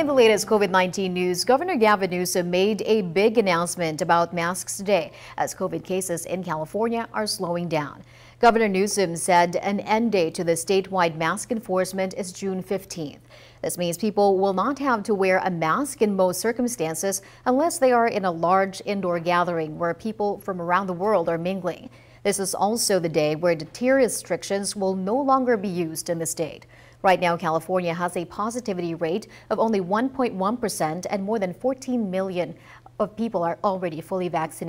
In the latest COVID-19 news, Governor Gavin Newsom made a big announcement about masks today as COVID cases in California are slowing down. Governor Newsom said an end date to the statewide mask enforcement is June 15th. This means people will not have to wear a mask in most circumstances unless they are in a large indoor gathering where people from around the world are mingling. This is also the day where the tier restrictions will no longer be used in the state. Right now, California has a positivity rate of only 1.1% and more than 14 million of people are already fully vaccinated.